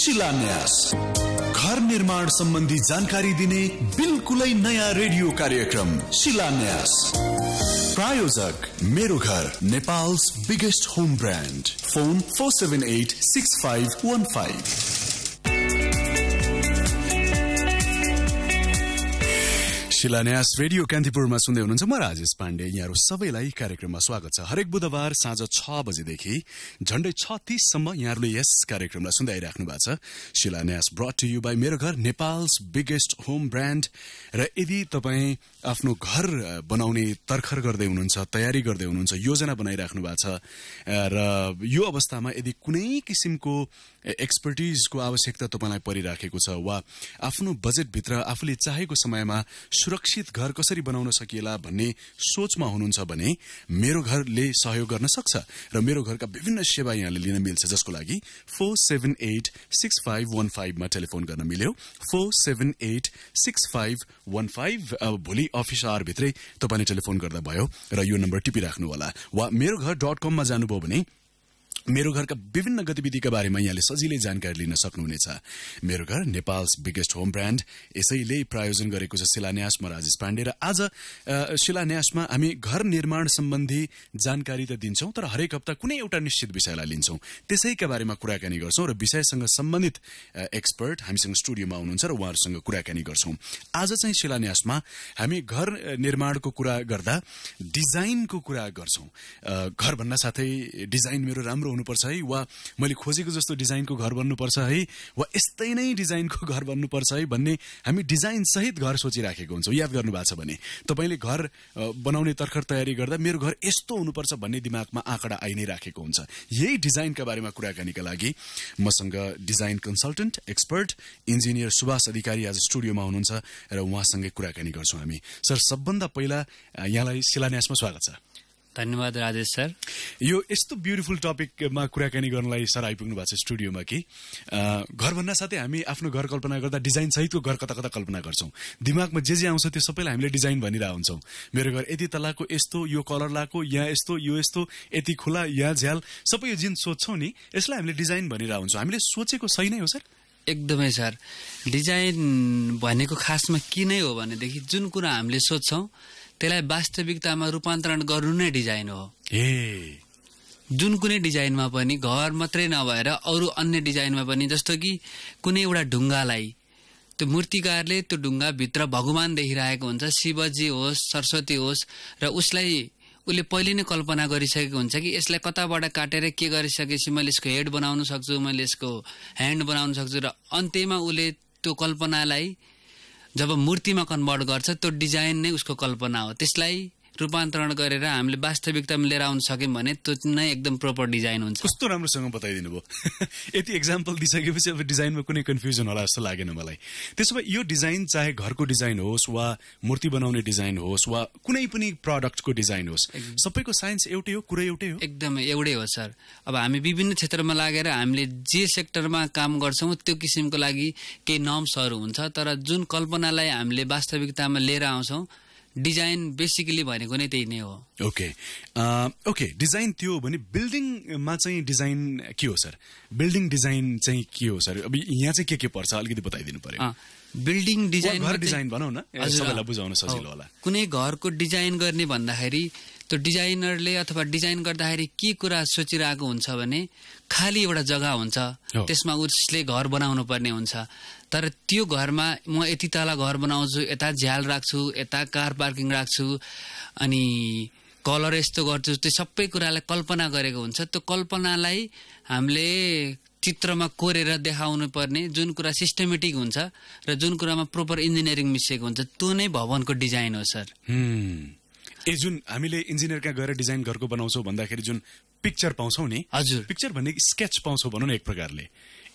शिलान्यास घर निर्माण सम्बन्धी जानकारी दिने बिल्कुलै नयाँ रेडियो कार्यक्रम शिलान्यास प्रायोजक मेरो घर Nepal's biggest home brand phone four seven eight six five one five शिलान्यास रेडियो कान्तिपुरमा सुन्दै हुनुहुन्छ म राजेश पाण्डे यहाँहरू सबैलाई कार्यक्रममा स्वागत छ हरेक बुधबार साँझ छ बजेदेखि झण्डै छ तिससम्म यहाँहरूले यस कार्यक्रमलाई सुन्दै आइराख्नु भएको छ शिलान्यास ब्रट टु यु बाई मेरो घर नेपालस बिगेस्ट होम ब्रान्ड र यदि तपाईँ आफ्नो घर बनाउने तर्खर गर्दै हुनुहुन्छ तयारी गर्दै हुनुहुन्छ योजना बनाइराख्नु भएको छ र यो अवस्थामा यदि कुनै किसिमको एक्सपर्टिजको आवश्यकता तपाईँलाई परिराखेको छ वा आफ्नो बजेटभित्र आफूले चाहेको समयमा सुरक्षित घर कसरी बनाउन सकिएला भन्ने सोचमा हुनुहुन्छ भने मेरो घरले सहयोग गर्न सक्छ र मेरो घरका विभिन्न सेवा यहाँले लिन मिल्छ जसको लागि four seven eight six five one फाइभमा टेलिफोन गर्न मिल्यो four seven eight six five one five भोलि अफिस आवरभित्रै तपाईँले टेलिफोन गर्दा भयो र यो नम्बर टिपिराख्नुहोला वा मेरो घर डट कममा जानुभयो भने मेरो घरका विभिन्न गतिविधिका बारेमा यहाँले सजिलै जानकारी लिन सक्नुहुनेछ मेरो घर नेपाल बिगेस्ट होम ब्रान्ड यसैले प्रायोजन गरेको छ शिलान्यासमा राजेश पाण्डे र आज शिलान्यासमा हामी घर निर्माण सम्बन्धी जानकारी त दिन्छौँ तर हरेक हप्ता कुनै एउटा निश्चित विषयलाई लिन्छौँ त्यसैका बारेमा कुराकानी गर्छौँ र विषयसँग सम्बन्धित एक्सपर्ट हामीसँग स्टुडियोमा आउनुहुन्छ र उहाँहरूसँग कुराकानी गर्छौँ आज चाहिँ शिलान्यासमा हामी घर निर्माणको कुरा गर्दा डिजाइनको कुरा गर्छौँ घर भन्न साथै डिजाइन मेरो राम्रो हुनुपर्छ है वा मैले खोजेको जस्तो डिजाइनको घर बन्नुपर्छ है वा यस्तै नै डिजाइनको घर बन्नुपर्छ है भन्ने हामी डिजाइन सहित घर सोचिराखेको हुन्छौँ याद गर्नु भएको छ भने तपाईँले घर बनाउने तर्खर तयारी गर्दा मेरो घर यस्तो हुनुपर्छ भन्ने दिमागमा आँकडा आइ नै राखेको हुन्छ यही डिजाइनका बारेमा कुराकानीका लागि मसँग design consultant expert engineer Subhash Adhikari आज स्टुडियोमा हुनुहुन्छ र उहाँसँगै कुराकानी गर्छौँ हामी सर सबभन्दा पहिला यहाँलाई शिलान्यासमा स्वागत छ धन्यवाद राजेश सर यो यस्तो ब्युटिफुल टपिकमा कुराकानी गर्नलाई सर आइपुग्नु भएको छ स्टुडियोमा कि घर भन्न साथै हामी आफ्नो घर कल्पना गर्दा डिजाइन सहितको घर कता कता कल्पना गर्छौँ दिमागमा जे जे आउँछ त्यो सबैलाई हामीले डिजाइन भनिरहेको हुन्छौँ मेरो घर यति तलाको यस्तो यो कलर लाएको यहाँ यस्तो यो यस्तो यति खुला यहाँ झ्याल सबै यो जिन सोध्छौँ नि यसलाई हामीले डिजाइन भनिरहेको हुन्छौँ हामीले सोचेको सही नै हो सर एकदमै सर डिजाइन भनेको खासमा के नै हो भनेदेखि जुन कुरा हामीले सोध्छौँ त्यसलाई वास्तविकतामा रूपान्तरण गर्नु नै डिजाइन हो ए जुन कुनै डिजाइनमा पनि घर मात्रै नभएर अरू अन्य डिजाइनमा पनि जस्तो कि कुनै एउटा ढुङ्गालाई त्यो मूर्तिकारले त्यो ढुङ्गाभित्र भगवान् देखिरहेको हुन्छ शिवजी होस् सरस्वती होस् र उसलाई उसले पहिले नै कल्पना गरिसकेको हुन्छ कि यसलाई कताबाट काटेर के गरिसकेपछि मैले यसको हेड बनाउन सक्छु मैले यसको ह्यान्ड बनाउन सक्छु र अन्त्यमा उसले त्यो कल्पनालाई जब मूर्तिमा कन्भर्ट गर्छ त्यो डिजाइन नै उसको कल्पना हो त्यसलाई रूपान्तरण गरेर हामीले वास्तविकतामा लिएर आउन सक्यौँ भने त्यो नै एकदम प्रपर डिजाइन हुन्छ कस्तो राम्रोसँग बताइदिनु भयो यति इक्जाम्पल दिइसकेपछि अब डिजाइनमा कुनै कन्फ्युजन होला जस्तो लागेन मलाई त्यसो भए यो डिजाइन चाहे घरको डिजाइन होस् वा मूर्ति बनाउने डिजाइन होस् वा कुनै पनि प्रडक्टको डिजाइन होस् सबैको साइन्स एउटै हो कुरै एउटै हो एकदमै एउटै हो सर अब हामी विभिन्न क्षेत्रमा लागेर हामीले जे सेक्टरमा काम गर्छौँ त्यो किसिमको लागि केही नर्म्सहरू हुन्छ तर जुन कल्पनालाई हामीले वास्तविकतामा लिएर आउँछौँ डिजाइन बेसिकली भनेको नै त्यही नै हो ओके ओके डिजाइन त्यो भने बिल्डिङमा चाहिँ डिजाइन के हो सर बिल्डिङ डिजाइन चाहिँ के हो सर अब यहाँ चाहिँ के के पर्छ अलिकति बताइदिनु पर्यो बिल्डिङ डिजाइन घर डिजाइन भनौँ न सबैलाई बुझाउन सजिलो होला कुनै घरको डिजाइन गर्ने भन्दाखेरि त्यो डिजाइनरले अथवा डिजाइन गर्दाखेरि के कुरा सोचिरहेको हुन्छ भने खाली एउटा जग्गा हुन्छ त्यसमा उसले घर बनाउनु पर्ने हुन्छ तर त्यो घरमा म यति तल घर बनाउँछु यता झ्याल राख्छु यता कार पार्किङ राख्छु अनि कलर यस्तो गर्छु त्यो सबै कुरालाई कल्पना गरेको हुन्छ त्यो कल्पनालाई हामीले चित्रमा कोरेर देखाउनु पर्ने जुन कुरा सिस्टमेटिक हुन्छ र जुन कुरामा प्रोपर इन्जिनियरिङ मिसिएको हुन्छ त्यो नै भवनको डिजाइन हो सर ए जुन हामीले इन्जिनियर कहाँ गएर डिजाइन घरको बनाउँछौँ भन्दाखेरि जुन पिक्चर पाउँछौँ नि हजुर पिक्चर भन्ने स्केच पाउँछौँ भनौँ न एक प्रकारले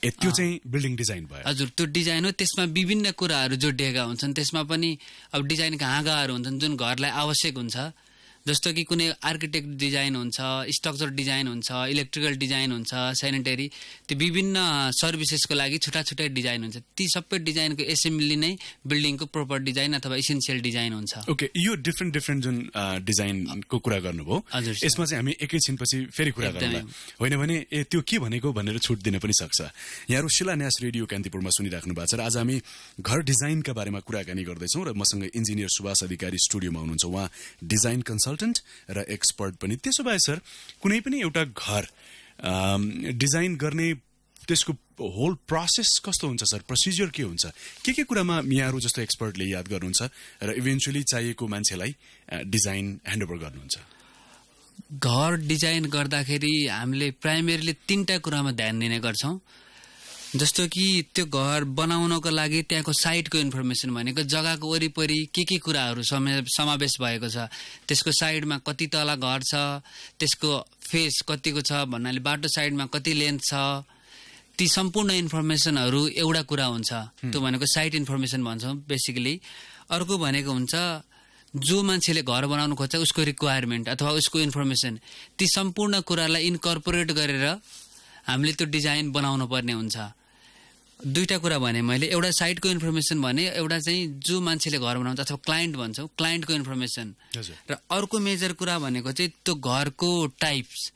ए त्यो चाहिँ बिल्डिङ डिजाइन भयो हजुर त्यो डिजाइन हो त्यसमा विभिन्न कुराहरू जोडिएका हुन्छन् त्यसमा पनि अब डिजाइनका हाँगाहरू हुन्छन् जुन घरलाई आवश्यक हुन्छ जस्तो कि कुनै आर्किटेक्ट डिजाइन हुन्छ स्ट्रक्चर डिजाइन हुन्छ इलेक्ट्रिकल डिजाइन हुन्छ सेनिटरी त्यो विभिन्न सर्भिसेसको लागि छुट्टा छुट्टै डिजाइन हुन्छ ती सबै डिजाइनको एसेम्ब्ली नै बिल्डिङको प्रोपर डिजाइन अथवा इसेन्सियल डिजाइन हुन्छ ओके यो डिफ्रेन्ट डिफ्रेन्ट जुन डिजाइनको कुरा गर्नुभयो हजुर यसमा चाहिँ हामी एकैछिनपछि फेरि कुरा गर्छौँ होइन भने ए त्यो के भनेको भनेर छुट दिन पनि सक्छ यहाँहरू शिलान्यास रेडियो कान्तिपुरमा सुनिराख्नु भएको छ र आज हामी घर डिजाइनका बारेमा कुराकानी गर्दैछौँ र मसँग इन्जिनियर सुभाष अधिकारी स्टुडियोमा हुनुहुन्छ उहाँ डिजाइन कन्सल्ट कन्सल्टेन्ट र एक्सपर्ट पनि त्यसो भए सर कुनै पनि एउटा घर डिजाइन गर्ने त्यसको होल प्रोसेस कस्तो हुन्छ सर प्रोसिजियर के हुन्छ के के कुरामा यहाँहरू जस्तो एक्सपर्टले याद गर्नुहुन्छ र इभेन्चुली चाहिएको मान्छेलाई डिजाइन ह्यान्डओभर गर्नुहुन्छ घर डिजाइन गर्दाखेरि हामीले प्राइमेरीले तिनवटा कुरामा ध्यान दिने गर्छौँ जस्तो कि त्यो घर बनाउनको लागि त्यहाँको साइटको इन्फर्मेसन भनेको जग्गाको वरिपरि के के कुराहरू समावेश भएको छ त्यसको साइडमा कति तला घर छ त्यसको फेस कतिको छ भन्नाले बाटो साइडमा कति लेन्थ छ ती सम्पूर्ण इन्फर्मेसनहरू एउटा कुरा हुन्छ त्यो भनेको साइट इन्फर्मेसन भन्छौँ बेसिकली अर्को भनेको हुन्छ जो मान्छेले घर बनाउनु खोज्छ उसको रिक्वायरमेन्ट अथवा उसको इन्फर्मेसन ती सम्पूर्ण कुरालाई इन्कर्पोरेट गरेर हामीले त्यो डिजाइन बनाउनु पर्ने हुन्छ दुईवटा कुरा भने मैले एउटा साइटको इन्फर्मेसन भने एउटा चाहिँ जो मान्छेले घर बनाउँछ अथवा क्लाइन्ट भन्छौँ क्लाइन्टको इन्फर्मेसन र अर्को मेजर कुरा भनेको चाहिँ त्यो घरको टाइप्स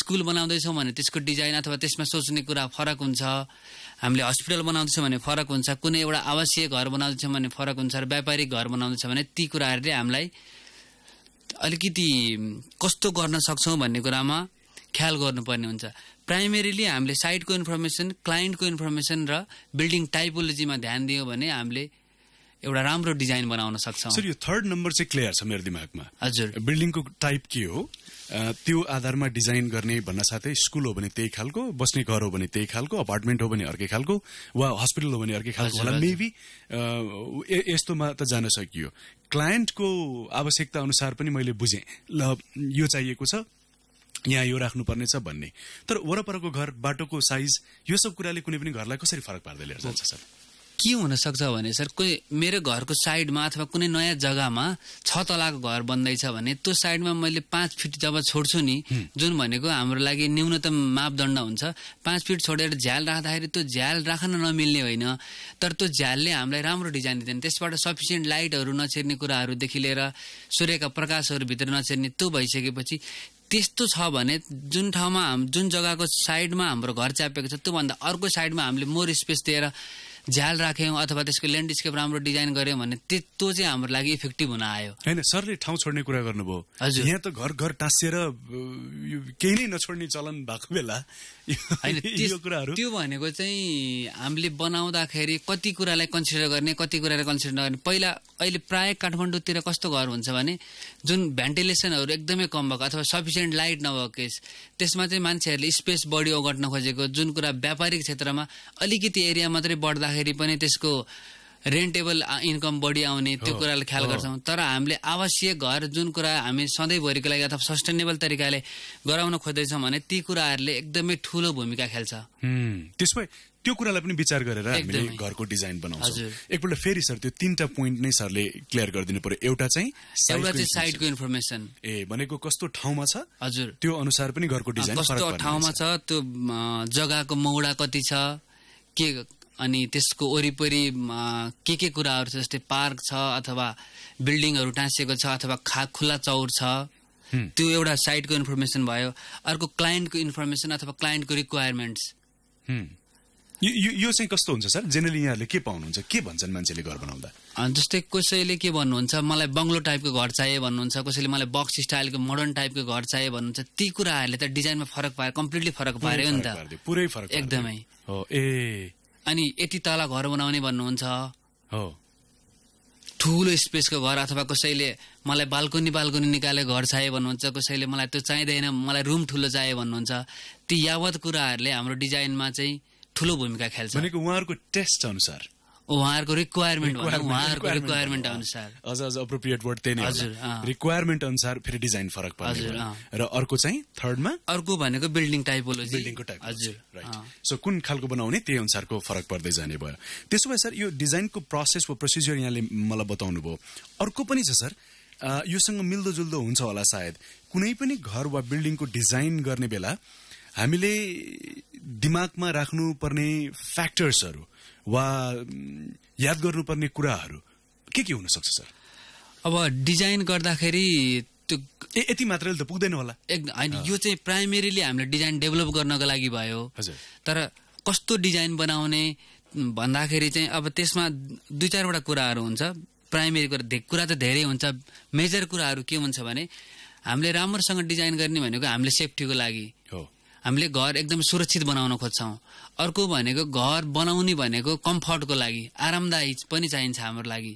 स्कुल बनाउँदैछौँ भने त्यसको डिजाइन अथवा त्यसमा सोच्ने कुरा फरक हुन्छ हामीले हस्पिटल बनाउँदैछौँ भने फरक हुन्छ कुनै एउटा आवासीय घर बनाउँदैछौँ भने फरक हुन्छ र व्यापारिक घर बनाउँदैछौँ भने ती कुराहरूले हामीलाई अलिकति कस्तो गर्न सक्छौँ भन्ने कुरामा ख्याल गर्नुपर्ने हुन्छ प्राइमेरीली हामीले साइटको इन्फर्मेसन क्लाइन्टको इन्फर्मेसन र बिल्डिङ टाइपोलोजीमा ध्यान दियो भने हामीले एउटा राम्रो डिजाइन बनाउन सक्छौँ सर यो थर्ड नम्बर चाहिँ क्लियर छ मेरो दिमागमा हजुर बिल्डिङको टाइप के हो त्यो आधारमा डिजाइन गर्ने भन्न साथै स्कुल हो भने त्यही खालको बस्ने घर हो भने त्यही खालको अपार्टमेन्ट हो भने अर्कै खालको वा हस्पिटल हो भने अर्कै खालको होला मेबी यस्तोमा त जान सकियो क्लायन्टको आवश्यकता अनुसार पनि मैले बुझेँ ल यो चाहिएको छ यहाँ यो राख्नुपर्नेछ भन्ने तर वरपरको घर बाटोको साइज यो सब कुराले कुनै पनि घरलाई कसरी फरक पार्दै लिएर जान्छ सर के हुनसक्छ भने सर कोही मेरो घरको साइडमा अथवा कुनै नयाँ जग्गामा छ तलाको घर बन्दैछ भने त्यो साइडमा मैले पाँच फिट जब छोड्छु नि जुन भनेको हाम्रो लागि न्यूनतम मापदण्ड हुन्छ पाँच फिट छोडेर झ्याल राख्दाखेरि त्यो झ्याल राख्न नमिल्ने होइन तर त्यो झ्यालले हामीलाई राम्रो डिजाइन दिँदैन त्यसबाट सफिसियन्ट लाइटहरू नछिर्ने कुराहरूदेखि लिएर सूर्यका प्रकाशहरू भित्र नछिर्ने त्यो भइसकेपछि त्यस्तो छ भने जुन ठाउँमा हाम जुन जग्गाको साइडमा हाम्रो घर च्यापेको छ त्योभन्दा अर्को साइडमा हामीले मोर स्पेस दिएर झ्याल राख्यौँ अथवा त्यसको ल्यान्डस्केप राम्रो डिजाइन गऱ्यौँ भने त्यो चाहिँ हाम्रो लागि इफेक्टिभ हुन आयो होइन सरले ठाउँ छोड्ने कुरा गर्नुभयो हजुर यहाँ त घर घर टाँसिएर केही नै नछोड्ने चलन भएको बेला होइन त्यो भनेको चाहिँ हामीले बनाउँदाखेरि कति कुरालाई कन्सिडर गर्ने कति कुरालाई कन्सिडर नगर्ने पहिला अहिले प्रायः काठमाडौँतिर कस्तो घर हुन्छ भने जुन भेन्टिलेसनहरू एकदमै कम भएको अथवा सफिसियन्ट लाइट नभएको केस त्यसमा चाहिँ मान्छेहरूले स्पेस बढी ओगट्न खोजेको जुन कुरा व्यापारिक क्षेत्रमा अलिकति एरिया मात्रै बढ्दाखेरि पनि त्यसको रेन्टेबल इन्कम बढी आउने त्यो कुरालाई ख्याल गर्छौँ तर हामीले आवासीय घर जुन कुरा हामी सधैँभरिको लागि अथवा सस्टेनेबल तरिकाले गराउन खोज्दैछौँ भने ती कुराहरूले एकदमै ठुलो भूमिका खेल्छ त्यसमै त्यो कुरालाई पनि विचार गरेर हामीले घरको डिजाइन बनाउँछौँ एकपल्ट फेरि सर त्यो तिनवटा पोइन्ट नै सरले क्लियर गरिदिनु पर्यो एउटा चाहिँ एउटा चाहिँ साइडको इन्फर्मेसन ए भनेको कस्तो ठाउँमा छ हजुर त्यो अनुसार पनि घरको डिजाइन कस्तो ठाउँमा छ त्यो जग्गाको मौडा कति छ के अनि त्यसको वरिपरि के के कुराहरू छ जस्तै पार्क छ अथवा बिल्डिङहरू टाँसिएको छ अथवा खा खुल्ला चौर छ त्यो एउटा साइटको इन्फर्मेसन भयो अर्को क्लाइन्टको इन्फर्मेसन अथवा क्लाइन्टको रिक्वायरमेन्ट्स यो चाहिँ कस्तो हुन्छ सर जेनरली यहाँले के पाउनुहुन्छ के भन्छन् मान्छेले घर बनाउँदा जस्तै कसैले के भन्नुहुन्छ मलाई बङ्गलो टाइपको घर चाहियो भन्नुहुन्छ कसैले मलाई बक्स स्टाइलको मोडर्न टाइपको घर चाहियो भन्नुहुन्छ ती कुराहरूले त डिजाइनमा फरक पायो कम्प्लिटली फरक पार्यो नि त पुरै फरक एकदमै हो ए अनि यति तल घर बनाउने भन्नुहुन्छ हो ठुलो स्पेसको घर अथवा कसैले मलाई बाल्कुनी बाल्कुनी निकाले घर चाहियो भन्नुहुन्छ कसैले मलाई त्यो चाहिँदैन मलाई रुम ठुलो चाहियो भन्नुहुन्छ ती यावत कुराहरूले हाम्रो डिजाइनमा चाहिँ ठुलो भूमिका खेल्छ भनेको उहाँहरूको टेस्ट अनुसार उहाँहरूको रिक्वायरमेन्ट उहाँहरूको रिक्वायरमेन्ट अनुसार हजुर हजुर अप्रोप्रिएट वर्ड त्यही नै हजुर रिक्वायरमेन्ट अनुसार फेरि डिजाइन फरक पर्छ र अर्को चाहिँ थर्डमा अर्को भनेको बिल्डिङ टाइपोलोजी बिल्डिङको टाइप हजुर राइट सो कुन खालको बनाउने त्यही अनुसारको फरक पर्दै जाने भयो त्यसो भए सर यो डिजाइनको प्रोसेस वा प्रोसिजर यहाँले मलाई बताउनु भयो अर्को पनि छ सर योसँग मिल्दोजुल्दो हुन्छ होला सायद कुनै पनि घर वा बिल्डिङको डिजाइन गर्ने बेला हामीले दिमागमा राख्नुपर्ने फ्याक्टर्सहरू वा याद गर्नुपर्ने कुराहरू के के हुनसक्छ सर अब डिजाइन गर्दाखेरि त्यो यति मात्रले त पुग्दैन होला होइन यो चाहिँ प्राइमेरीली हामीले डिजाइन डेभलप गर्नको लागि भयो हजुर तर कस्तो डिजाइन बनाउने भन्दाखेरि चाहिँ अब त्यसमा दुई चारवटा कुराहरू हुन्छ प्राइमेरी कुरा कुरा त धेरै हुन्छ मेजर कुराहरू के हुन्छ भने हामीले राम्रोसँग डिजाइन गर्ने भनेको हामीले सेफ्टीको लागि हो हामीले घर एकदम सुरक्षित बनाउन खोज्छौँ अर्को भनेको घर बनाउने भनेको कम्फर्टको लागि आरामदायी पनि चाहिन्छ हाम्रो लागि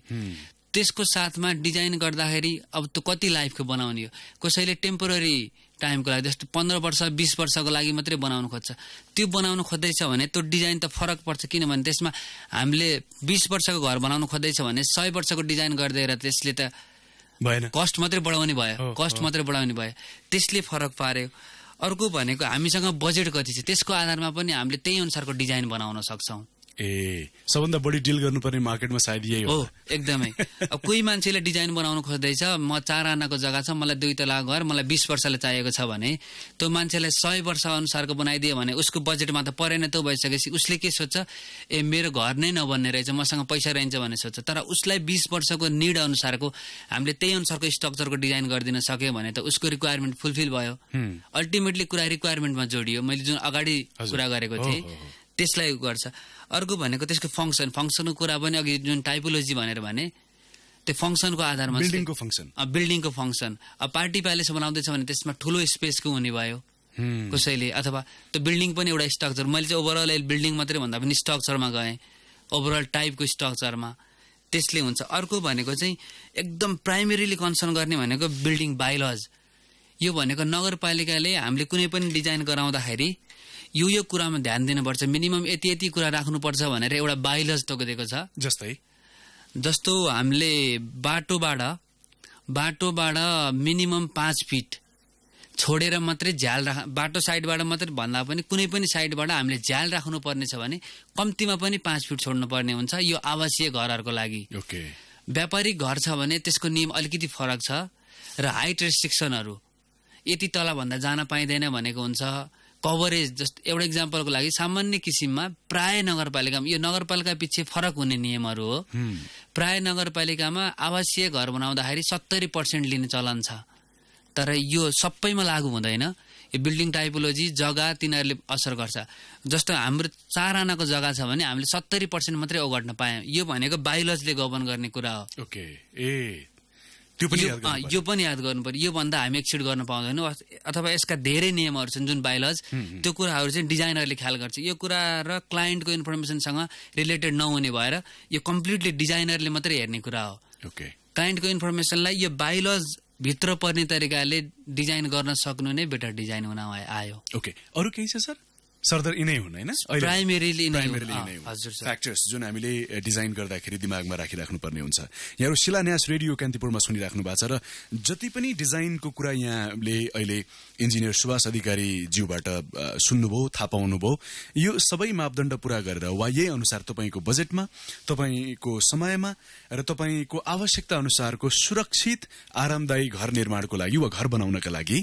त्यसको साथमा डिजाइन गर्दाखेरि अब त्यो कति लाइफको बनाउने हो कसैले टेम्पोररी टाइमको लागि जस्तो पन्ध्र वर्ष बिस वर्षको लागि मात्रै बनाउनु खोज्छ त्यो बनाउनु खोज्दैछ भने त्यो डिजाइन त फरक पर्छ किनभने त्यसमा हामीले बिस वर्षको घर बनाउनु खोज्दैछ भने सय वर्षको डिजाइन गरिदिएर त्यसले त भएन कस्ट मात्रै बढाउने भयो कस्ट मात्रै बढाउने भयो त्यसले फरक पार्यो अर्को भनेको हामीसँग बजेट कति छ त्यसको आधारमा पनि हामीले त्यही अनुसारको डिजाइन बनाउन सक्छौँ ए सबभन्दा बढी डिल गर्नुपर्ने मार्केटमा सायद यही हो एकदमै अब कोही मान्छेले डिजाइन बनाउनु खोज्दैछ म चार आनाको जग्गा छ मलाई दुई तला घर मलाई बिस वर्षले चाहिएको छ भने त्यो मान्छेलाई सय वर्ष अनुसारको बनाइदियो भने उसको बजेटमा त परेन त भइसकेपछि उसले के सोध्छ ए मेरो घर नै नबन्ने रहेछ मसँग पैसा रहन्छ भन्ने सोध्छ तर उसलाई बिस वर्षको निड अनुसारको हामीले त्यही अनुसारको स्ट्रक्चरको डिजाइन गरिदिन सक्यो भने त उसको रिक्वायरमेन्ट फुलफिल भयो अल्टिमेटली कुरा रिक्वायरमेन्टमा जोडियो मैले जुन अगाडि कुरा गरेको थिएँ त्यसलाई गर्छ अर्को भनेको त्यसको फङ्सन फङ्सनको कुरा पनि अघि जुन टाइपोलोजी भनेर भने त्यो फङ्सनको आधारमा बिल्डिङको फङ्सन बिल्डिङको फङ्सन अब पार्टी प्यालेस बनाउँदैछ भने त्यसमा ठुलो स्पेसको हुने भयो कसैले अथवा त्यो बिल्डिङ पनि एउटा स्ट्रक्चर मैले चाहिँ ओभरअल बिल्डिङ मात्रै भन्दा पनि स्ट्रक्चरमा गएँ ओभरअल टाइपको स्ट्रक्चरमा त्यसले हुन्छ अर्को भनेको चाहिँ एकदम प्राइमेरीली कन्सर्न गर्ने भनेको बिल्डिङ बायोलज यो भनेको नगरपालिकाले हामीले कुनै पनि डिजाइन गराउँदाखेरि यो यो कुरामा ध्यान दिनुपर्छ मिनिमम यति यति कुरा राख्नुपर्छ भनेर एउटा बाइलज तोकिदिएको छ जस्तै जस्तो हामीले बाटोबाट बाटोबाट मिनिमम पाँच फिट छोडेर मात्रै झ्याल राख बाटो साइडबाट मात्रै भन्दा पनि कुनै पनि साइडबाट हामीले झ्याल राख्नुपर्ने छ भने कम्तीमा पनि पाँच फिट छोड्नु पर्ने हुन्छ यो आवासीय घरहरूको लागि ओके व्यापारिक घर छ भने त्यसको नियम अलिकति फरक छ र हाइट रेस्ट्रिक्सनहरू यति तलभन्दा जान पाइँदैन भनेको हुन्छ कभरेज जस्ट एउटा इक्जाम्पलको लागि सामान्य किसिममा प्राय नगरपालिकामा यो नगरपालिका पछि फरक हुने नियमहरू हो प्राय नगरपालिकामा आवासीय घर बनाउँदाखेरि सत्तरी पर्सेन्ट लिने चलन छ तर यो सबैमा लागू हुँदैन यो बिल्डिङ टाइपोलोजी जग्गा तिनीहरूले असर गर्छ जस्तो हाम्रो चार आनाको जग्गा छ भने हामीले सत्तरी पर्सेन्ट मात्रै ओगट्न पायौँ यो भनेको बायोलजले गबन गर्ने कुरा हो ओके ए त्यो पनि यो पनि याद गर्नु पऱ्यो योभन्दा हामी एक्सिड गर्न पाउँदैनौँ अथवा यसका धेरै नियमहरू छन् जुन बाइलज त्यो कुराहरू चाहिँ डिजाइनरले ख्याल गर्छ यो कुरा र क्लाइन्टको इन्फर्मेसनसँग रिलेटेड नहुने भएर यो कम्प्लिटली डिजाइनरले मात्रै हेर्ने कुरा हो क्लाइन्टको इन्फर्मेसनलाई यो बायोलज भित्र पर्ने तरिकाले डिजाइन गर्न सक्नु नै बेटर डिजाइन हुन आयो ओके अरू केही छ सर सरदर यिनै हुन् होइन फ्याक्टर्स जुन हामीले डिजाइन गर्दाखेरि दिमागमा राखिराख्नुपर्ने हुन्छ यहाँहरू शिलान्यास रेडियो कान्तिपुरमा सुनिराख्नु भएको छ र जति पनि डिजाइनको कुरा यहाँले अहिले इन्जिनियर सुभाष अधिकारी ज्यूबाट सुन्नुभयो थाहा पाउनुभयो यो सबै मापदण्ड पूरा गरेर वा यही अनुसार तपाईँको बजेटमा तपाईँको समयमा र तपाईँको आवश्यकता अनुसारको सुरक्षित आरामदायी घर निर्माणको लागि वा घर बनाउनका लागि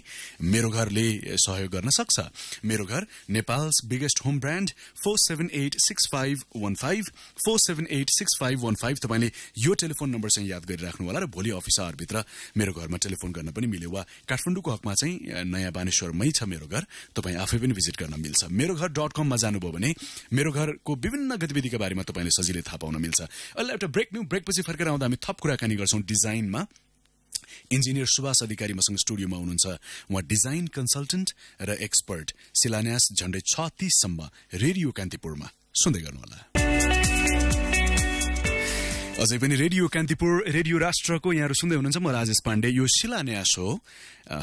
मेरो घरले सहयोग गर्न सक्छ मेरो घर Nepal Nepal's biggest home brand four seven eight six five one five four seven eight six five one five तपाईँले यो टेलिफोन नम्बर चाहिँ याद गरिराख्नु होला र भोलि अफिस आवरभित्र मेरो घरमा टेलिफोन गर्न पनि मिल्यो वा काठमाडौँको हकमा चाहिँ नयाँ बानेश्वरमै छ मेरो घर तपाईँ आफै पनि भिजिट गर्न मिल्छ मेरो घर डट कममा जानुभयो भने मेरो घरको विभिन्न गतिविधिका बारेमा तपाईँले सजिलै थाहा पाउन मिल्छ अहिले एउटा ब्रेक न्यू ब्रेकपछि फर्केर आउँदा हामी थप कुराकानी गर्छौँ डिजाइनमा इन्जिनियर सुभाष अधिकारी मसँग स्टुडियोमा हुनुहुन्छ उहाँ डिजाइन कन्सल्टेन्ट र एक्सपर्ट शिलान्यास झण्डै छ तीससम्म रेडियो कान्तिपुरमा सुन्दै गर्नुहोला अझै पनि रेडियो कान्तिपुर रेडियो राष्ट्रको यहाँहरू सुन्दै हुनुहुन्छ म राजेश पाण्डे यो शिलान्यास हो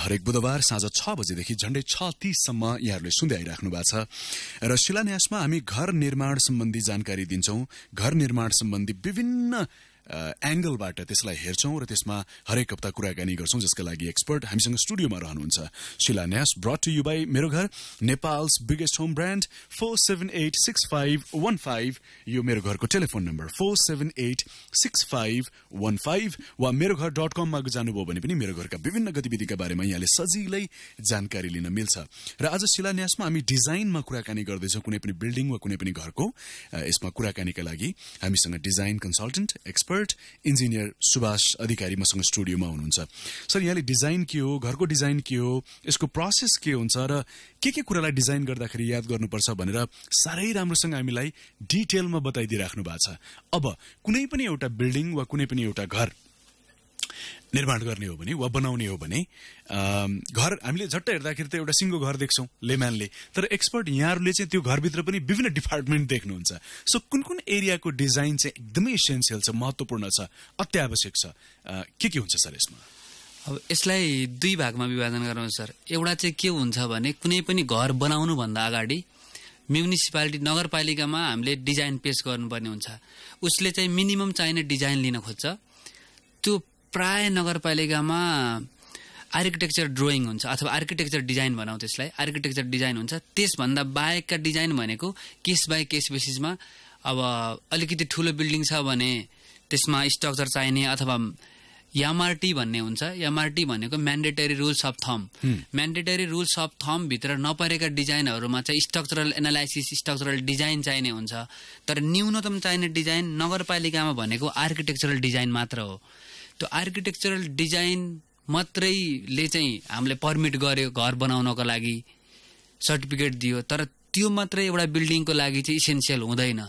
हरेक बुधबार साँझ छ बजेदेखि झन्डै छ तिससम्म यहाँहरूले सुन्दै आइराख्नु भएको छ र शिलान्यासमा हामी घर निर्माण सम्बन्धी जानकारी दिन्छौँ घर निर्माण सम्बन्धी विभिन्न एङ्गलबाट त्यसलाई हेर्छौँ र त्यसमा हरेक हप्ता कुराकानी गर्छौँ जसका लागि एक्सपर्ट हामीसँग स्टुडियोमा रहनुहुन्छ शिलान्यास ब्रट टु यु बाई मेरो घर Nepal's biggest home brand four seven eight six five one five यो मेरो घरको telephone number four seven eight six five one five वा मेरो घर डट कममा जानुभयो भने पनि मेरो घरका विभिन्न गतिविधिका बारेमा यहाँले सजिलै जानकारी लिन मिल्छ र आज शिलान्यासमा हामी डिजाइनमा कुराकानी गर्दैछौँ कुनै पनि बिल्डिङ वा कुनै पनि घरको यसमा कुराकानीका लागि हामीसँग design consultant expert expert engineer Subhash Adhikari मसँग स्टुडियोमा हुनुहुन्छ सर यहाँले डिजाइन के हो घरको डिजाइन के हो यसको प्रोसेस के हुन्छ र के के कुरालाई डिजाइन गर्दाखेरि याद गर्नुपर्छ भनेर साह्रै राम्रोसँग हामीलाई डिटेलमा बताइदिइराख्नु भएको छ अब कुनै पनि एउटा बिल्डिङ वा कुनै पनि एउटा घर निर्माण गर्ने हो भने वा बनाउने हो भने घर हामीले झट्ट हेर्दाखेरि त एउटा सिङ्गो घर देख्छौँ लेम्यानले तर एक्सपर्ट यहाँहरूले चाहिँ त्यो घरभित्र पनि विभिन्न डिपार्टमेन्ट देख्नुहुन्छ सो कुन कुन एरियाको डिजाइन चाहिँ एकदमै इसेन्सियल छ महत्त्वपूर्ण छ अत्यावश्यक छ के के हुन्छ सर यसमा अब यसलाई दुई भागमा विभाजन गरौँ सर एउटा चाहिँ के हुन्छ भने कुनै पनि घर बनाउनुभन्दा अगाडि म्युनिसिपालिटी नगरपालिकामा हामीले डिजाइन पेस गर्नुपर्ने हुन्छ उसले चाहिँ मिनिमम चाहिने डिजाइन लिन खोज्छ त्यो प्राय नगरपालिकामा आर्किटेक्चर ड्रोइङ हुन्छ अथवा आर्किटेक्चर डिजाइन भनौँ त्यसलाई आर्किटेक्चर डिजाइन हुन्छ त्यसभन्दा बाहेकका डिजाइन भनेको केस बाई केस बेसिसमा अब अलिकति ठुलो बिल्डिङ छ भने त्यसमा स्ट्रक्चर चाहिने अथवा एमआरटी भन्ने हुन्छ एमआरटी भनेको mandatory rules of thumb mandatory rules of थमभित्र नपरेका डिजाइनहरूमा चाहिँ स्ट्रक्चरल एनालाइसिस स्ट्रक्चरल डिजाइन चाहिने हुन्छ तर न्यूनतम चाहिने डिजाइन नगरपालिकामा भनेको आर्किटेक्चरल डिजाइन मात्र हो त्यो आर्किटेक्चरल डिजाइन मात्रैले चाहिँ हामीले पर्मिट गर्यो घर बनाउनको लागि सर्टिफिकेट दियो तर त्यो मात्रै एउटा बिल्डिङको लागि चाहिँ इसेन्सियल हुँदैन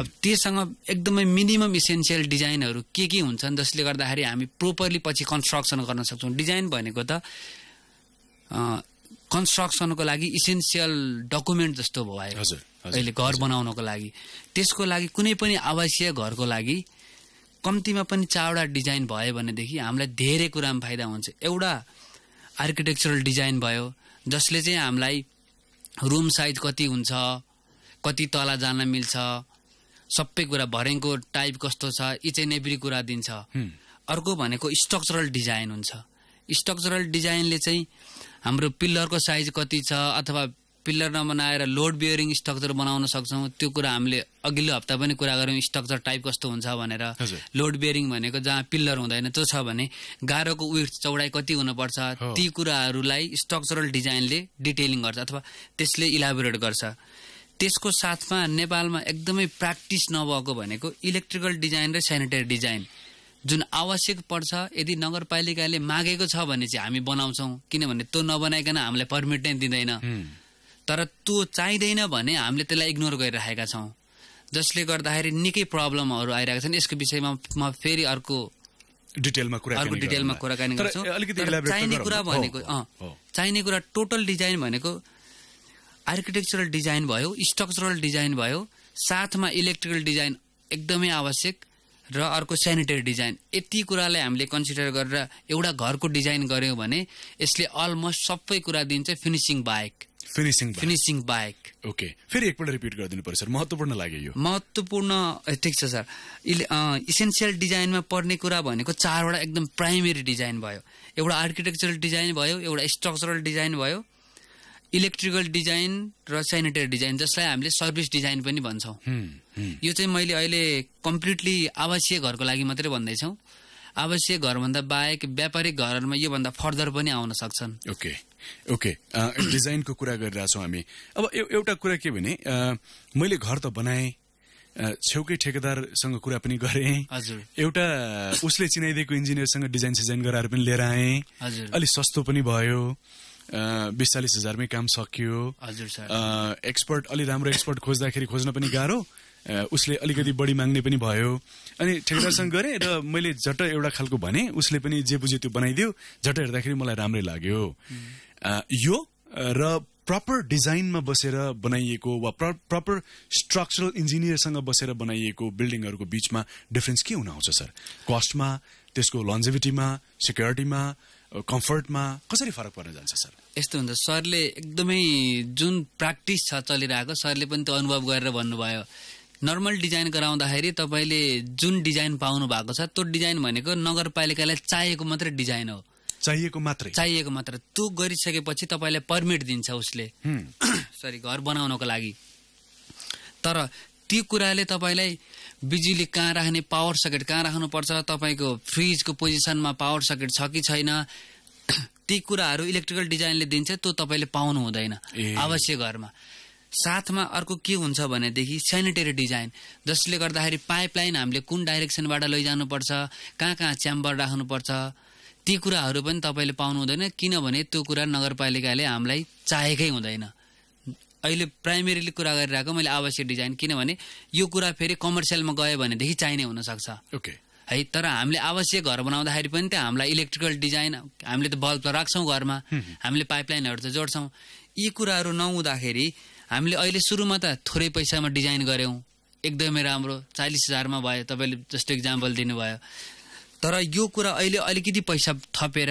अब त्योसँग एकदमै मिनिमम इसेन्सियल डिजाइनहरू के के हुन्छन् जसले गर्दाखेरि हामी प्रोपरली पछि कन्स्ट्रक्सन गर्न सक्छौँ डिजाइन भनेको त कन्स्ट्रक्सनको लागि इसेन्सियल डकुमेन्ट जस्तो भयो अहिले घर बनाउनको लागि त्यसको लागि कुनै पनि आवासीय घरको लागि कम्तीमा पनि चारवटा डिजाइन भयो भनेदेखि हामीलाई धेरै कुरामा फाइदा हुन्छ एउटा आर्किटेक्चरल डिजाइन भयो जसले चाहिँ हामीलाई रुम साइज कति हुन्छ कति तल जान मिल्छ सबै कुरा भर्याङको टाइप कस्तो छ इच एन्ड एभ्री कुरा दिन्छ अर्को भनेको स्ट्रक्चरल डिजाइन हुन्छ स्ट्रक्चरल डिजाइनले चाहिँ हाम्रो पिल्लरको साइज कति छ अथवा पिल्लर नबनाएर लोड बियरिङ स्ट्रक्चर बनाउन सक्छौँ त्यो कुरा हामीले अघिल्लो हप्ता पनि कुरा गऱ्यौँ स्ट्रक्चर टाइप कस्तो हुन्छ भनेर लोड बियरिङ भनेको जहाँ पिल्लर हुँदैन त्यो छ भने गाह्रोको विथ चौडाइ कति हुनुपर्छ ती कुराहरूलाई स्ट्रक्चरल डिजाइनले डिटेलिङ गर्छ अथवा त्यसले इलाबोरेट गर्छ त्यसको साथमा नेपालमा एकदमै प्र्याक्टिस नभएको भनेको इलेक्ट्रिकल डिजाइन र सेनिटरी डिजाइन जुन आवश्यक पर्छ यदि नगरपालिकाले मागेको छ भने चाहिँ हामी बनाउँछौँ किनभने त्यो नबनाइकन हामीलाई पर्मिट नै दिँदैन तर त्यो चाहिँदैन भने हामीले त्यसलाई इग्नोर गरिराखेका छौँ जसले गर्दाखेरि निकै प्रब्लमहरू आइरहेका छन् यसको विषयमा म फेरि अर्को डिटेलमा कुरा अर्को डिटेलमा कुराकानी गर्छु चाहिने कुरा भनेको चाहिने कुरा टोटल डिजाइन भनेको आर्किटेक्चरल डिजाइन भयो स्ट्रक्चरल डिजाइन भयो साथमा इलेक्ट्रिकल डिजाइन एकदमै आवश्यक र अर्को सेनिटरी डिजाइन यति कुरालाई हामीले कन्सिडर गरेर एउटा घरको डिजाइन गऱ्यौँ भने यसले अलमोस्ट सबै कुरा दिन्छ फिनिसिङ बाहेक फिनिसिङ फिनिसिङ बाहेक ओके फेरि एकपल्ट रिपिट गरिदिनु पर्यो सर महत्त्वपूर्ण लाग्यो यो महत्त्वपूर्ण ठिक छ सर इसेन्सियल डिजाइनमा पर्ने कुरा भनेको चारवटा एकदम प्राइमेरी डिजाइन भयो एउटा आर्किटेक्चरल डिजाइन भयो एउटा स्ट्रक्चरल डिजाइन भयो इलेक्ट्रिकल डिजाइन र सेनिटरी डिजाइन जसलाई हामीले सर्भिस डिजाइन पनि भन्छौँ यो चाहिँ मैले अहिले कम्प्लिटली आवासीय घरको लागि मात्रै भन्दैछौँ आवश्यक घरभन्दा बाहेक व्यापारिक घरहरूमा योभन्दा फर्दर पनि आउन सक्छन् ओके ओके डिजाइनको कुरा गरिरहेछौँ हामी अब एउटा कुरा के भने मैले घर त बनाएँ छेउकै ठेकेदारसँग कुरा पनि गरेँ हजुर एउटा उसले चिनाइदिएको इन्जिनियरसँग डिजाइन सिजाइन गराएर पनि लिएर आएँ अलिक सस्तो पनि भयो बिस चालिस हजारमै काम सकियो हजुर एक्सपर्ट अलि राम्रो एक्सपर्ट खोज्दाखेरि खोज्न पनि गाह्रो उसले अलिकति बढी माग्ने पनि भयो अनि ठेकेदारसँग गरेँ र मैले झट्ट एउटा खालको भने उसले पनि जे बुझ्यो त्यो बनाइदियो झट्ट हेर्दाखेरि मलाई राम्रै लाग्यो यो र प्रपर डिजाइनमा बसेर बनाइएको वा प्रपर स्ट्रक्चरल इन्जिनियरसँग बसेर बनाइएको बिल्डिङहरूको बिचमा डिफ्रेन्स के हुन आउँछ सर कस्टमा त्यसको लन्जेभिटीमा सेक्युरिटीमा कम्फर्टमा कसरी फरक पर्न जान्छ सर यस्तो हुन्छ सरले एकदमै जुन प्र्याक्टिस छ चलिरहेको सरले पनि त्यो अनुभव गरेर भन्नुभयो नर्मल डिजाइन गराउँदाखेरि तपाईँले जुन डिजाइन पाउनु भएको छ त्यो डिजाइन भनेको नगरपालिकालाई चाहिएको मात्रै डिजाइन हो चाहिएको मात्र चाहिएको मात्र त्यो गरिसकेपछि तपाईँलाई पर्मिट दिन्छ उसले सरी घर बनाउनको लागि तर ती कुराले तपाईँलाई बिजुली कहाँ राख्ने पावर सकेट कहाँ राख्नुपर्छ तपाईँको फ्रिजको पोजिसनमा पावर सकेट छ कि छैन ती कुराहरू इलेक्ट्रिकल डिजाइनले दिन्छ त्यो तपाईँले पाउनु हुँदैन आवश्यक घरमा साथमा अर्को के हुन्छ भनेदेखि सेनिटरी डिजाइन जसले गर्दाखेरि पाइपलाइन हामीले कुन डाइरेक्सनबाट लैजानुपर्छ कहाँ कहाँ च्याम्बर राख्नुपर्छ ती कुराहरू पनि तपाईँले पाउनु हुँदैन किनभने त्यो कुरा नगरपालिकाले हामीलाई चाहेकै हुँदैन अहिले प्राइमेरीले कुरा गरिरहेको मैले आवश्यक डिजाइन किनभने यो कुरा फेरि कमर्सियलमा गयो भनेदेखि चाहिने हुनसक्छ ओके है तर हामीले आवश्यक घर बनाउँदाखेरि पनि त हामीलाई इलेक्ट्रिकल डिजाइन हामीले त बल्ब त राख्छौँ घरमा हामीले पाइपलाइनहरू त जोड्छौँ यी कुराहरू नहुँदाखेरि हामीले अहिले सुरुमा त थोरै पैसामा डिजाइन गऱ्यौँ एकदमै राम्रो चालिस हजारमा भयो तपाईँले जस्तो इक्जाम्पल दिनुभयो तर यो कुरा अहिले अलिकति पैसा थपेर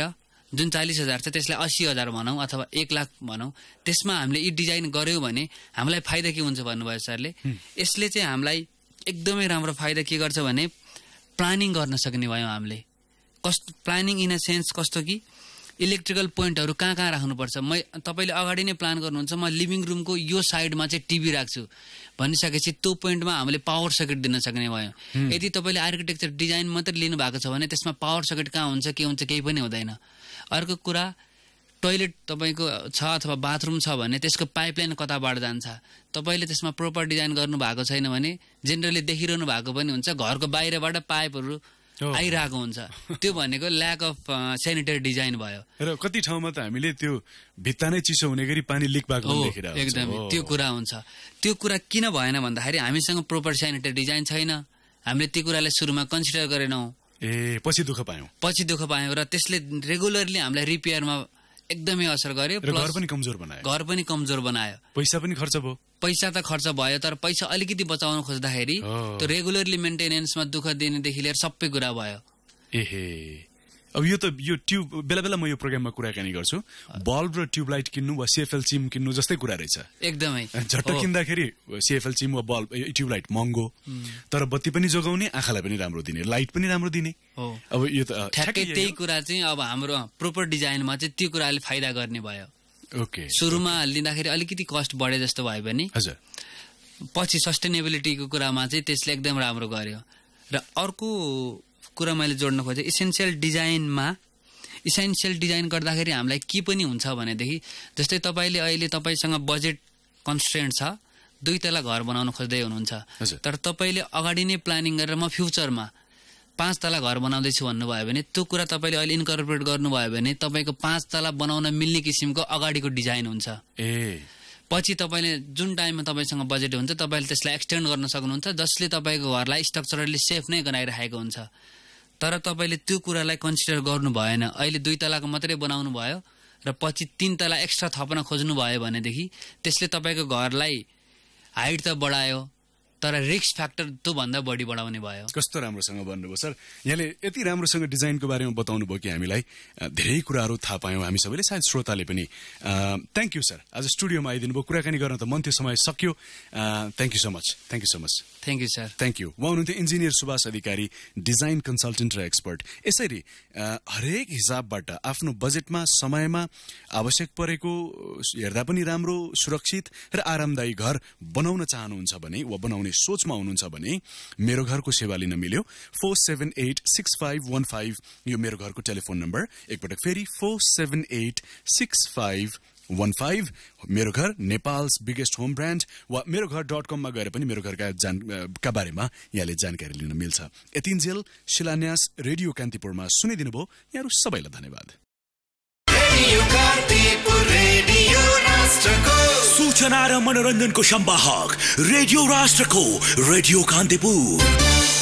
जुन चालिस हजार छ त्यसलाई असी हजार भनौँ अथवा एक लाख भनौँ त्यसमा हामीले यी डिजाइन गऱ्यौँ भने हामीलाई फाइदा के हुन्छ भन्नुभयो सरले यसले चाहिँ हामीलाई एकदमै राम्रो फाइदा के गर्छ भने प्लानिङ गर्न सक्ने भयौँ हामीले कस्तो प्लानिङ इन अ सेन्स कस्तो कि इलेक्ट्रिकल पोइन्टहरू कहाँ कहाँ राख्नुपर्छ म तपाईँले अगाडि नै प्लान गर्नुहुन्छ म लिभिङ रुमको यो साइडमा चाहिँ टिभी राख्छु भनिसकेपछि त्यो पोइन्टमा हामीले पावर सकेट दिन सक्ने भयो यदि तपाईँले आर्किटेक्चर डिजाइन मात्रै लिनुभएको छ भने त्यसमा पावर सकेट कहाँ हुन्छ के हुन्छ केही पनि हुँदैन अर्को कुरा टोइलेट तपाईँको छ अथवा बाथरुम छ भने त्यसको पाइपलाइन कताबाट जान्छ तपाईँले त्यसमा प्रोपर डिजाइन गर्नुभएको छैन भने जेनरली देखिरहनु भएको पनि हुन्छ घरको बाहिरबाट पाइपहरू आइरहेको हुन्छ त्यो भनेको ल्याक अफ सेनिटरी डिजाइन भयो र कति ठाउँमा त हामीले त्यो भित्ता नै चिसो हुने गरी पानी लिक भएको एकदम त्यो कुरा हुन्छ त्यो कुरा किन भएन भन्दाखेरि हामीसँग प्रोपर सेनिटरी डिजाइन छैन हामीले त्यो कुरालाई सुरुमा कन्सिडर गरेनौँ ए पछि दुःख पायौँ पछि दुःख पायौँ र त्यसले रेगुलरली हामीलाई रिपेयरमा एकदमै असर गर्यो घर पनि कमजोर बनायो घर पनि कमजोर बनायो पैसा पनि खर्च भयो पैसा त खर्च भयो तर पैसा अलिकति बचाउन खोज्दाखेरि त्यो रेगुलरली मेन्टेनेन्समा दुःख दिनेदेखि लिएर सबै कुरा भयो एहे अब यो त यो ट्युब बेला बेला म यो प्रोग्राममा कुराकानी गर्छु बल्ब र ट्युबलाइट किन्नु वा सिएफएल चिम किन्नु जस्तै कुरा रहेछ एकदमै झट्ट किन्दाखेरि सिएफएल चिम वा बल्ब ट्युबलाइट महँगो तर बत्ती पनि जोगाउने आँखालाई पनि राम्रो दिने लाइट पनि राम्रो दिने अब यो त ठ्याक्कै त्यही कुरा चाहिँ अब हाम्रो प्रोपर डिजाइनमा चाहिँ त्यो कुराले फाइदा गर्ने भयो ओके सुरुमा लिँदाखेरि अलिकति कस्ट बढे जस्तो भयो भने पछि सस्टेनेबिलिटीको कुरामा चाहिँ त्यसले एकदम राम्रो गर्यो र अर्को कुरा मैले जोड्न खोजेँ इसेन्सियल डिजाइनमा इसेन्सियल डिजाइन गर्दाखेरि हामीलाई के पनि हुन्छ भनेदेखि जस्तै तपाईँले अहिले तपाईँसँग बजेट कन्सटेन्ट छ दुई तला घर बनाउन खोज्दै हुनुहुन्छ तर तपाईँले अगाडि नै प्लानिङ गरेर म फ्युचरमा पाँच तला घर बनाउँदैछु भन्नुभयो भने त्यो कुरा तपाईँले अहिले इन्कर्पोरेट गर्नुभयो भने तपाईँको पाँच तला बनाउन मिल्ने किसिमको अगाडिको डिजाइन हुन्छ ए पछि तपाईँले जुन टाइममा तपाईँसँग बजेट हुन्छ तपाईँले त्यसलाई एक्सटेन्ड गर्न सक्नुहुन्छ जसले तपाईँको घरलाई स्ट्रक्चरली सेफ नै गराइराखेको हुन्छ तर तपाईँले त्यो कुरालाई कन्सिडर गर्नु भएन अहिले दुई तलाको मात्रै बनाउनु भयो र पछि तिन तला एक्स्ट्रा थप्न खोज्नु भयो भनेदेखि त्यसले तपाईँको घरलाई हाइट त बढायो तर रिक्स फ्याक्टर त्योभन्दा बढी बढाउने भयो कस्तो राम्रोसँग भन्नुभयो सर यहाँले यति राम्रोसँग डिजाइनको बारेमा बताउनु भयो कि हामीलाई धेरै कुराहरू थाहा पायौँ हामी सबैले सायद श्रोताले पनि थ्याङ्क यू सर आज स्टुडियोमा आइदिनु भयो कुराकानी गर्न त मन थियो समय सक्यो thank you so much thank you so much thank you sir thank you उहाँ हुनुहुन्थ्यो engineer Subhash Adhikari design consultant र एक्सपर्ट यसरी हरेक हिसाबबाट आफ्नो बजेटमा समयमा आवश्यक परेको हेर्दा पनि राम्रो सुरक्षित र आरामदायी घर बनाउन चाहनुहुन्छ भने वा बनाउने आउने सोचमा हुनुहुन्छ भने मेरो घरको सेवा लिन मिल्यो four seven eight six five one five यो मेरो घरको टेलिफोन नम्बर एकपटक फेरि four seven eight six five one five मेरो घर नेपाल बिगेस्ट होम ब्रान्ड वा मेरो घर डट कममा गएर पनि मेरो घरका जान का बारेमा यहाँले जानकारी लिन मिल्छ यतिन्जेल शिलान्यास रेडियो कान्तिपुरमा सुनिदिनु भयो यहाँहरू सबैलाई धन्यवाद राष्ट्र को सूचना मनोरंजन को शंबा रेडियो राष्ट्र को रेडियो कांतिपुर